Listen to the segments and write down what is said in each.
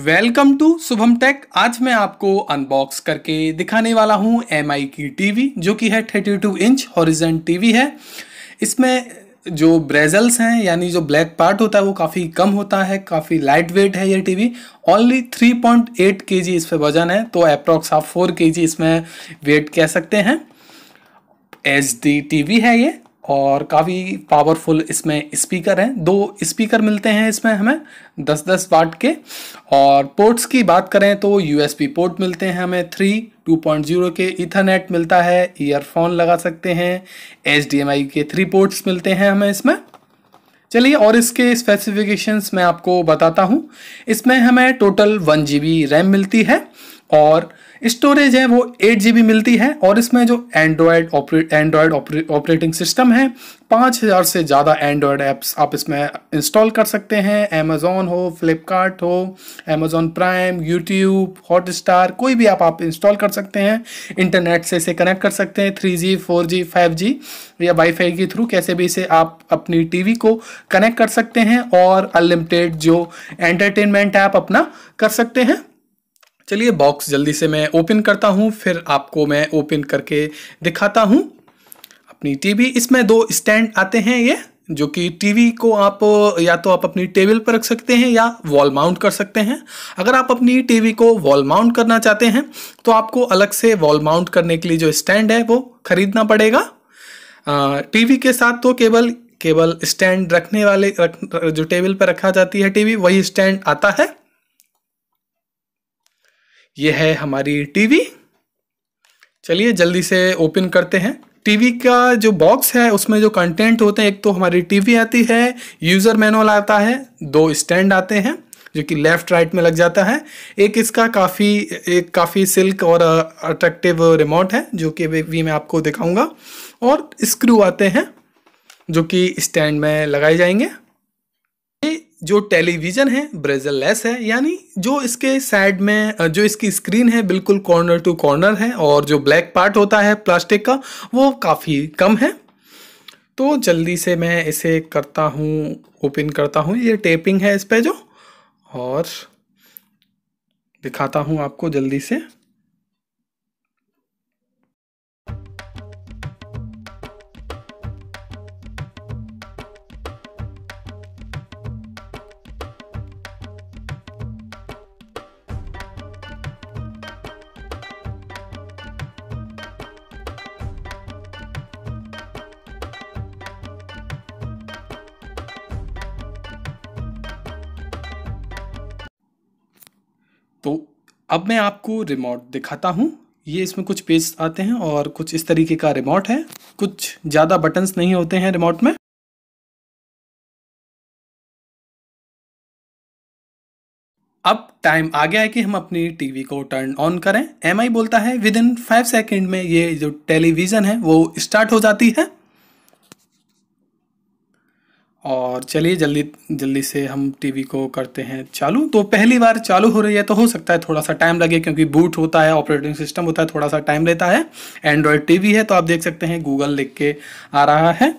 welcome to Shubham take आज मैं आपको अनबॉक्स करके दिखाने वाला हूं एम की टीवी जो कि है 32 इंच हॉरिजन टीवी है इसमें जो ब्रेजल्स हैं यानी जो ब्लैक पार्ट होता है वो काफ़ी कम होता है काफ़ी लाइट वेट है ये टीवी ओनली 3.8 पॉइंट इस पर वजन है तो अप्रॉक्स आप 4 के इसमें वेट कह सकते हैं एच डी टीवी है ये और काफ़ी पावरफुल इसमें स्पीकर हैं दो स्पीकर मिलते हैं इसमें हमें 10-10 वाट के और पोर्ट्स की बात करें तो यूएसबी पोर्ट मिलते हैं हमें थ्री 2.0 के इथरनेट मिलता है ईयरफोन लगा सकते हैं एच के थ्री पोर्ट्स मिलते हैं हमें इसमें चलिए और इसके स्पेसिफिकेशंस मैं आपको बताता हूँ इसमें हमें टोटल वन जी रैम मिलती है और स्टोरेज है वो एट जी मिलती है और इसमें जो एंड्रॉयड एंड्रॉयड ऑपरेटिंग सिस्टम है पाँच हज़ार से ज़्यादा एंड्रॉयड ऐप्स आप इसमें इंस्टॉल कर सकते हैं अमेज़ोन हो फ्लिपकार्ट हो अमेज़ोन प्राइम यूट्यूब हॉटस्टार कोई भी आप आप इंस्टॉल कर सकते हैं इंटरनेट से इसे कनेक्ट कर सकते हैं three G four G five G wifi वाईफाई के थ्रू कैसे भी इसे आप अपनी टीवी को कनेक्ट कर सकते हैं और अनलिमिटेड जो एंटरटेनमेंट ऐप अपना कर सकते हैं चलिए बॉक्स जल्दी से मैं ओपन करता हूँ फिर आपको मैं ओपन करके दिखाता हूँ अपनी टीवी इसमें दो स्टैंड आते हैं ये जो कि टीवी को आप या तो आप अपनी टेबल पर रख सकते हैं या वॉल माउंट कर सकते हैं अगर आप अपनी टीवी को वॉल माउंट करना चाहते हैं तो आपको अलग से वॉल माउंट करने के लिए जो स्टैंड है वो खरीदना पड़ेगा टीवी के साथ तो केवल केवल स्टैंड रखने वाले रख, जो टेबल पर रखा जाती है टीवी वही स्टैंड आता है ये है हमारी टीवी चलिए जल्दी से ओपन करते हैं टीवी का जो बॉक्स है उसमें जो कंटेंट होते हैं एक तो हमारी टीवी आती है यूज़र मैनुअल आता है दो स्टैंड आते हैं जो कि लेफ़्ट राइट में लग जाता है एक इसका काफ़ी एक काफ़ी सिल्क और अट्रैक्टिव रिमोट है जो कि भी मैं आपको दिखाऊंगा और स्क्रू आते हैं जो कि स्टैंड में लगाए जाएंगे जो टेलीविज़न है ब्रेजल लेस है यानी जो इसके साइड में जो इसकी स्क्रीन है बिल्कुल कॉर्नर टू कॉर्नर है और जो ब्लैक पार्ट होता है प्लास्टिक का वो काफ़ी कम है तो जल्दी से मैं इसे करता हूँ ओपन करता हूँ ये टेपिंग है इस पर जो और दिखाता हूँ आपको जल्दी से तो अब मैं आपको रिमोट दिखाता हूँ ये इसमें कुछ पेज आते हैं और कुछ इस तरीके का रिमोट है कुछ ज़्यादा बटन्स नहीं होते हैं रिमोट में अब टाइम आ गया है कि हम अपनी टीवी को टर्न ऑन करें एम बोलता है विद इन फाइव सेकेंड में ये जो टेलीविज़न है वो स्टार्ट हो जाती है और चलिए जल्दी जल्दी से हम टीवी को करते हैं चालू तो पहली बार चालू हो रही है तो हो सकता है थोड़ा सा टाइम लगे क्योंकि बूट होता है ऑपरेटिंग सिस्टम होता है थोड़ा सा टाइम लेता है एंड्रॉयड टीवी है तो आप देख सकते हैं गूगल लिख के आ रहा है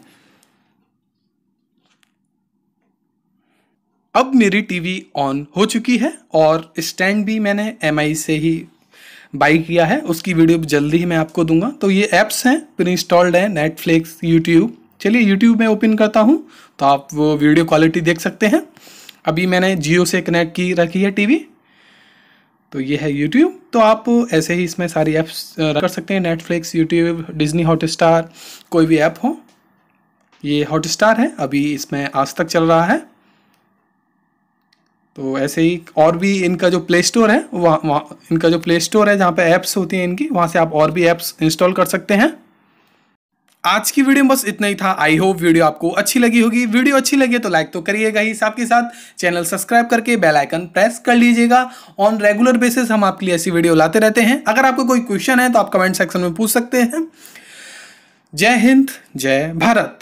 अब मेरी टीवी ऑन हो चुकी है और स्टैंड भी मैंने एम से ही बाई किया है उसकी वीडियो जल्दी ही मैं आपको दूंगा तो ये ऐप्स हैं प्री इंस्टॉल्ड है नेटफ्लिक्स यूट्यूब चलिए यूट्यूब में ओपन करता हूँ तो आप वो वीडियो क्वालिटी देख सकते हैं अभी मैंने जियो से कनेक्ट की रखी है टीवी तो ये है यूट्यूब तो आप ऐसे ही इसमें सारी ऐप्स कर सकते हैं नेटफ्लिक्स यूट्यूब डिज्नी हॉटस्टार कोई भी ऐप हो ये हॉटस्टार है अभी इसमें आज तक चल रहा है तो ऐसे ही और भी इनका जो प्ले स्टोर है वहाँ वहाँ इनका जो प्ले स्टोर है जहाँ पे ऐप्स होती हैं इनकी वहाँ से आप और भी ऐप्स इंस्टॉल कर सकते हैं आज की वीडियो बस इतना ही था आई होप वीडियो आपको अच्छी लगी होगी वीडियो अच्छी लगी तो लाइक तो करिएगा ही साथ के साथ चैनल सब्सक्राइब करके बेल आइकन प्रेस कर लीजिएगा ऑन रेगुलर बेसिस हम आपके लिए ऐसी वीडियो लाते रहते हैं अगर आपको कोई क्वेश्चन है तो आप कमेंट सेक्शन में पूछ सकते हैं जय हिंद जय भारत